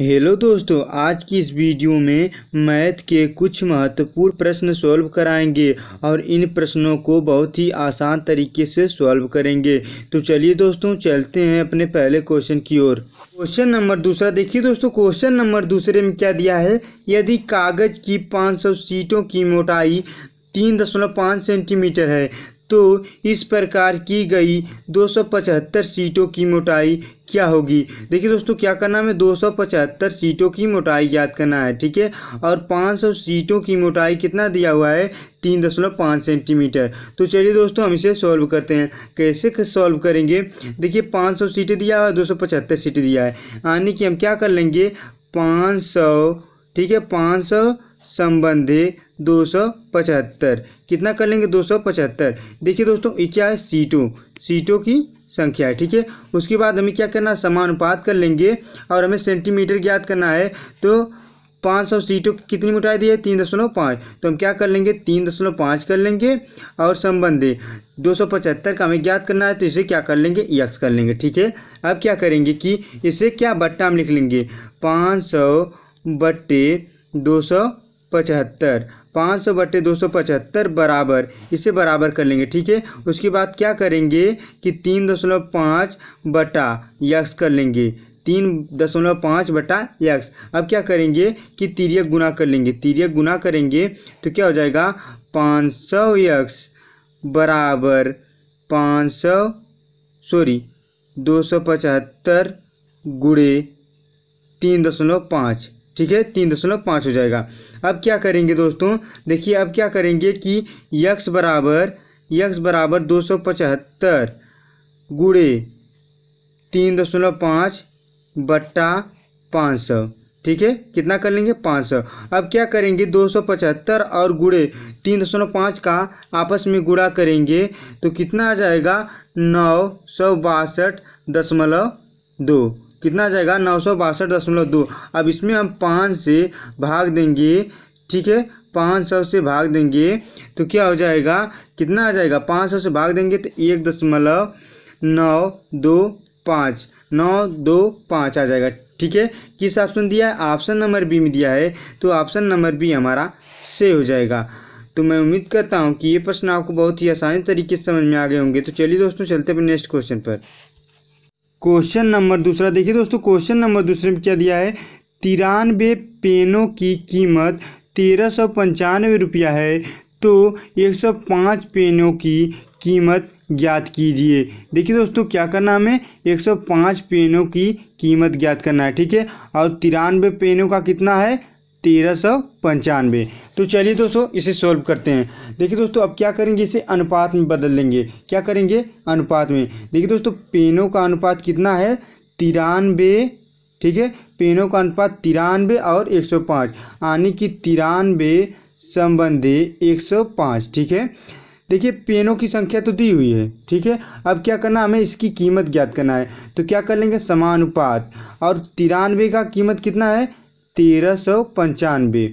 hello दोस्तों आज की इस वीडियो में मैथ के कुछ महत्वपूर्ण प्रश्न सॉल्व कराएंगे और इन प्रश्नों को बहुत ही आसान तरीके से सॉल्व करेंगे तो चलिए दोस्तों चलते हैं अपने पहले क्वेश्चन की ओर क्वेश्चन नंबर दूसरा देखिए दोस्तों क्वेश्चन नंबर दूसरे में क्या दिया है यदि कागज़ की 500 सीटों की मोटाई तीन दशमलव पाँच सेंटीमीटर है तो इस प्रकार की गई 275 सीटों की मोटाई क्या होगी देखिए दोस्तों क्या करना है पचहत्तर सीटों की मोटाई ज्ञात करना है ठीक है और 500 सीटों की मोटाई कितना दिया हुआ है तीन दशमलव पाँच सेंटीमीटर तो चलिए दोस्तों हम इसे सॉल्व करते हैं कैसे सॉल्व करेंगे देखिए 500 सीटें दिया है दो सौ पचहत्तर सीटें दिया है यानी कि हम क्या कर लेंगे पाँच ठीक है पाँच संबंधित दो सौ पचहत्तर कितना कर लेंगे दो सौ पचहत्तर देखिए दोस्तों ये क्या है सीटों सीटों की संख्या ठीक है उसके बाद हमें क्या करना है समानुपात कर लेंगे और हमें सेंटीमीटर ज्ञात करना है तो पाँच सौ सीटों की कितनी मोटाई दी है तीन दशमलव पाँच तो हम क्या कर लेंगे तीन दशमलव पाँच कर लेंगे और संबंधी दो सौ पचहत्तर का हमें ज्ञात करना है तो इसे क्या कर लेंगे यक्स कर लेंगे ठीक है अब क्या करेंगे कि इसे क्या बट्टा हम लिख लेंगे पाँच सौ बट्टे दो सौ पचहत्तर पाँच सौ बटे दो सौ पचहत्तर बराबर इसे बराबर कर लेंगे ठीक है उसके बाद क्या करेंगे कि तीन दशमलव पाँच बटा यक्स कर लेंगे तीन दशमलव पाँच बटा यक्स अब क्या करेंगे कि तिरियक गुना कर लेंगे तिरियक गुना करेंगे तो क्या हो जाएगा पाँच सौ यक्स बराबर पाँच सौ सॉरी दो सौ पचहत्तर गुड़े तीन दशमलव पाँच ठीक है तीन दशमलव पाँच हो जाएगा अब क्या करेंगे दोस्तों देखिए अब क्या करेंगे कि यक्स बराबर यक्स बराबर दो सौ पचहत्तर गुड़े तीन दशमलव पाँच बट्टा पाँच सौ ठीक है कितना कर लेंगे पाँच सौ अब क्या करेंगे दो सौ पचहत्तर और गुड़े तीन दशमलव पाँच का आपस में गुड़ा करेंगे तो कितना आ जाएगा नौ सौ बासठ दशमलव दो कितना जाएगा नौ सौ बासठ दशमलव दो अब इसमें हम पाँच से भाग देंगे ठीक है पाँच सौ से भाग देंगे तो क्या हो जाएगा कितना आ जाएगा पाँच सौ से भाग देंगे तो एक दशमलव नौ दो पाँच नौ दो पाँच आ जाएगा ठीक है किस ऑप्शन दिया है ऑप्शन नंबर बी में दिया है तो ऑप्शन नंबर बी हमारा से हो जाएगा तो मैं उम्मीद करता हूँ कि ये प्रश्न आपको बहुत ही आसानी तरीके से समझ में आ गए होंगे तो चलिए दोस्तों चलते हैं नेक्स्ट क्वेश्चन पर क्वेश्चन नंबर दूसरा देखिए दोस्तों क्वेश्चन नंबर दूसरे में क्या दिया है तिरानवे पेनों की कीमत तेरह सौ पंचानवे रुपया है तो एक सौ पाँच पेनों की कीमत ज्ञात कीजिए देखिए दोस्तों क्या करना हमें एक सौ पाँच पेनों की कीमत ज्ञात करना है ठीक है और तिरानवे पेनों का कितना है तेरह सौ पंचानवे तो चलिए दोस्तों इसे सॉल्व करते हैं देखिए दोस्तों अब क्या करेंगे इसे अनुपात में बदल लेंगे क्या करेंगे अनुपात में देखिए दोस्तों पेनों का अनुपात कितना है तिरानवे ठीक है पेनों का अनुपात तिरानवे और एक सौ पाँच यानी कि तिरानवे संबंधी एक सौ पाँच ठीक है देखिए पेनों की संख्या तो दी हुई है ठीक है अब क्या करना हमें इसकी कीमत ज्ञात करना है तो क्या कर लेंगे समानुपात और तिरानवे का कीमत कितना है तेरह सौ पंचानवे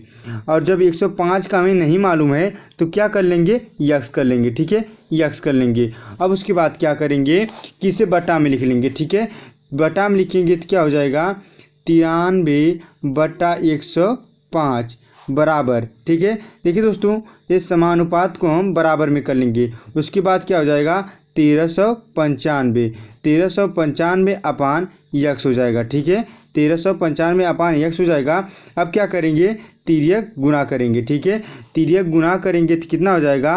और जब 105 का हमें नहीं मालूम है तो क्या कर लेंगे यक्स कर लेंगे ठीक है यक्स कर लेंगे अब उसके बाद क्या करेंगे कि इसे बटा में लिख लेंगे ठीक है बटा में लिखेंगे तो क्या हो जाएगा तिरानवे बटा एक सौ पाँच बराबर ठीक है देखिए दोस्तों इस समानुपात को हम बराबर में कर लेंगे उसके बाद क्या हो जाएगा तेरह सौ पंचानवे तेरह सौ पंचानवे अपान यक्स हो जाएगा ठीक है तेरह सौ पंचानवे अपान यक्स हो जाएगा अब क्या करेंगे तिरक गुना करेंगे ठीक है तिरक गुना करेंगे तो कितना हो जाएगा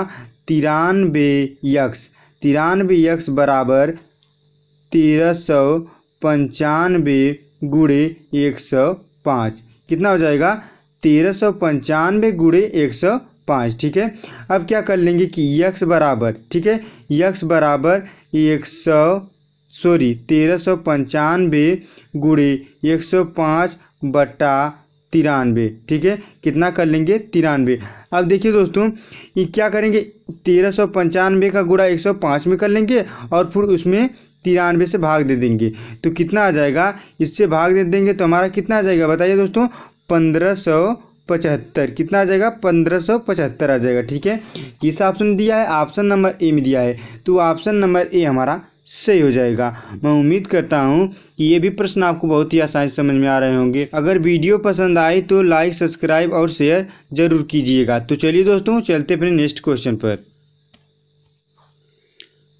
तिरानवे यक्स तिरानवे यक्स बराबर तेरह सौ पंचानवे गुड़े एक सौ पाँच कितना हो जाएगा तेरह सौ पंचानवे गुड़े एक सौ पाँच ठीक है अब क्या कर लेंगे कि यक्स बराबर ठीक है यक्स बराबर एक सौ सॉरी तेरह सौ पंचानवे गुड़े एक सौ पाँच बटा तिरानवे ठीक है कितना कर लेंगे तिरानवे अब देखिए दोस्तों ये क्या करेंगे तेरह सौ पंचानवे का गुड़ा एक सौ पाँच में कर लेंगे और फिर उसमें तिरानवे से भाग दे देंगे तो कितना आ जाएगा इससे भाग दे देंगे तो हमारा कितना आ जाएगा बताइए दोस्तों पंद्रह सौ पचहत्तर कितना आ जाएगा पंद्रह सौ पचहत्तर आ जाएगा ठीक है किस ऑप्शन दिया है ऑप्शन नंबर ए में दिया है तो ऑप्शन नंबर ए हमारा सही हो जाएगा मैं उम्मीद करता हूँ कि ये भी प्रश्न आपको बहुत ही आसानी समझ में आ रहे होंगे अगर वीडियो पसंद आए तो लाइक सब्सक्राइब और शेयर ज़रूर कीजिएगा तो चलिए दोस्तों चलते अपने नेक्स्ट क्वेश्चन पर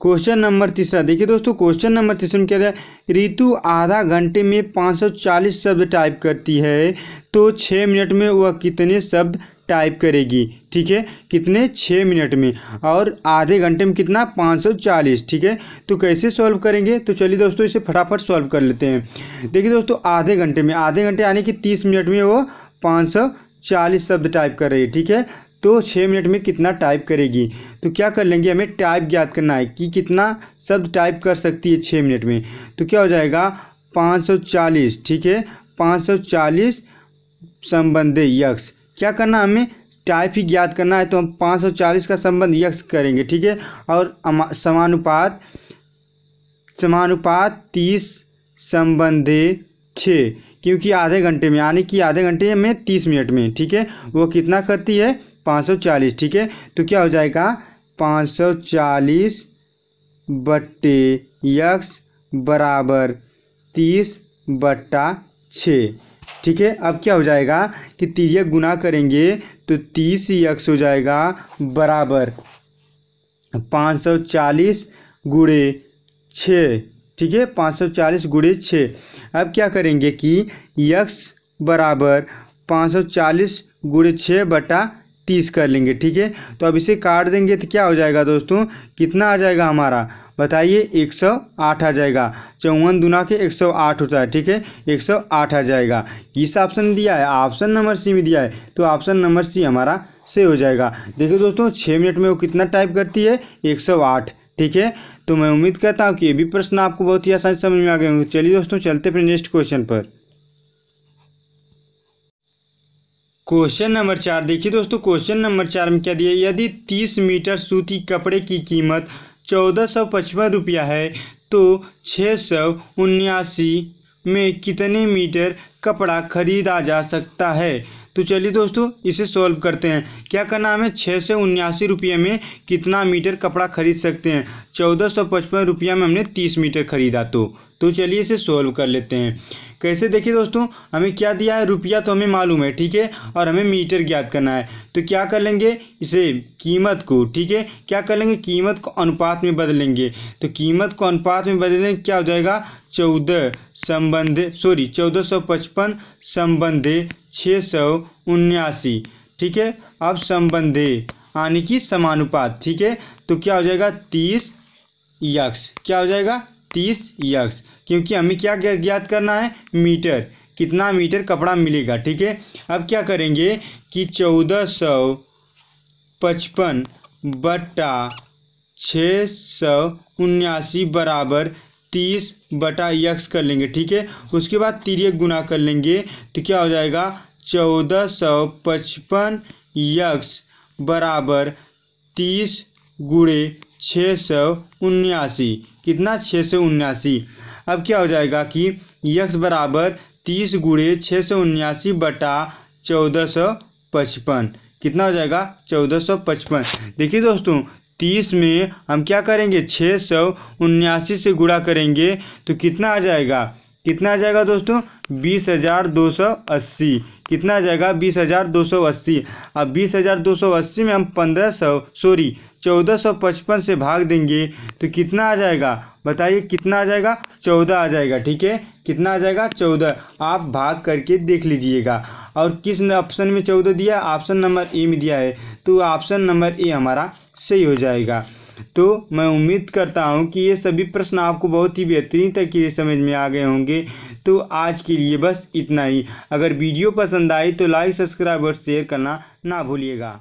क्वेश्चन नंबर तीसरा देखिए दोस्तों क्वेश्चन नंबर तीसरा में क्या है ऋतु आधा घंटे में 540 शब्द टाइप करती है तो छः मिनट में वह कितने शब्द टाइप करेगी ठीक है कितने छः मिनट में और आधे घंटे में कितना पाँच सौ चालीस ठीक है तो कैसे सॉल्व करेंगे तो चलिए दोस्तों इसे फटाफट सॉल्व कर लेते हैं देखिए दोस्तों आधे घंटे में आधे घंटे यानी कि तीस मिनट में वो पाँच सौ चालीस शब्द टाइप कर रही है ठीक है तो छः मिनट में कितना टाइप करेगी तो क्या कर लेंगे हमें टाइप ज्ञात करना है कि कितना शब्द टाइप कर सकती है छः मिनट में तो क्या हो जाएगा चालीस ठीक है पाँच चालीस संबंधे यक्ष क्या करना हमें टाइप ही ज्ञात करना है तो हम 540 का संबंध यक्ष करेंगे ठीक है और समानुपात समानुपात 30 संबंधे छः क्योंकि आधे घंटे में यानी कि आधे घंटे में 30 मिनट में ठीक है वो कितना करती है 540 ठीक है तो क्या हो जाएगा 540 बट्टे यक्स बराबर तीस बट्टा छः ठीक है अब क्या हो जाएगा कि तिरक गुना करेंगे तो तीस यक्स हो जाएगा बराबर पाँच सौ चालीस गुड़े छः ठीक है पाँच सौ चालीस गुड़े छः अब क्या करेंगे कि यक्स बराबर पाँच सौ चालीस गुड़े छः बटा तीस कर लेंगे ठीक है तो अब इसे काट देंगे तो क्या हो जाएगा दोस्तों कितना आ जाएगा हमारा बताइए 108 आ जाएगा चौवन दुना के 108 होता है ठीक है 108 आ जाएगा किस ऑप्शन में दिया है ऑप्शन नंबर सी में दिया है तो ऑप्शन नंबर सी हमारा से हो जाएगा देखिए दोस्तों छः मिनट में वो कितना टाइप करती है 108 ठीक है तो मैं उम्मीद करता हूँ कि ये भी प्रश्न आपको बहुत ही आसानी समझ में आ गए होंगे चलिए दोस्तों चलते अपने नेक्स्ट क्वेश्चन पर क्वेश्चन नंबर चार देखिए दोस्तों क्वेश्चन नंबर चार में क्या दिया यदि तीस मीटर सूती कपड़े की कीमत चौदह सौ पचपन रुपया है तो छः सौ उन्यासी में कितने मीटर कपड़ा खरीदा जा सकता है तो चलिए दोस्तों इसे सॉल्व करते हैं क्या करना हमें छः सौ उन्यासी रुपये में कितना मीटर कपड़ा खरीद सकते हैं चौदह सौ पचपन रुपये में हमने तीस मीटर खरीदा तो तो चलिए इसे सॉल्व कर लेते हैं कैसे देखिए दोस्तों हमें क्या दिया है रुपया तो हमें मालूम है ठीक है और हमें मीटर ज्ञात करना है तो क्या कर लेंगे इसे कीमत को ठीक है क्या कर लेंगे कीमत को अनुपात में बदलेंगे तो कीमत को अनुपात में बदलेंगे क्या हो जाएगा चौदह संबंध सॉरी चौदह सौ पचपन संबंध छः सौ उन्यासी ठीक है अब संबंधे यानी कि समानुपात ठीक है तो क्या हो जाएगा तीस यक्स क्या हो जाएगा तीस यक्स क्योंकि हमें क्या ज्ञात करना है मीटर कितना मीटर कपड़ा मिलेगा ठीक है अब क्या करेंगे कि चौदह सौ पचपन बटा छः सौ उन्यासी बराबर तीस बटा यक्स कर लेंगे ठीक है उसके बाद तिरक गुना कर लेंगे तो क्या हो जाएगा चौदह सौ पचपन यक्स बराबर तीस गुड़े छः सौ उन्यासी कितना छः सौ उन्यासी अब क्या हो जाएगा कि यक्स बराबर तीस गुड़े छः सौ उन्यासी बटा चौदह सौ पचपन कितना हो जाएगा चौदह सौ पचपन देखिए दोस्तों तीस में हम क्या करेंगे छः सौ उन्यासी से गुड़ा करेंगे तो कितना आ जाएगा कितना आ जाएगा दोस्तों बीस हज़ार दो सौ अस्सी कितना आ जाएगा बीस हज़ार दो सौ अस्सी अब बीस हज़ार दो सौ अस्सी में हम पंद्रह सौ सॉरी चौदह सौ पचपन से भाग देंगे तो कितना आ जाएगा बताइए कितना आ जाएगा चौदह आ जाएगा ठीक है कितना आ जाएगा चौदह आप भाग करके देख लीजिएगा और किस ऑप्शन में चौदह दिया ऑप्शन नंबर ए में दिया है तो ऑप्शन नंबर ए हमारा सही हो जाएगा तो मैं उम्मीद करता हूँ कि ये सभी प्रश्न आपको बहुत ही बेहतरीन तरीके से समझ में आ गए होंगे तो आज के लिए बस इतना ही अगर वीडियो पसंद आए तो लाइक सब्सक्राइब और शेयर करना ना भूलिएगा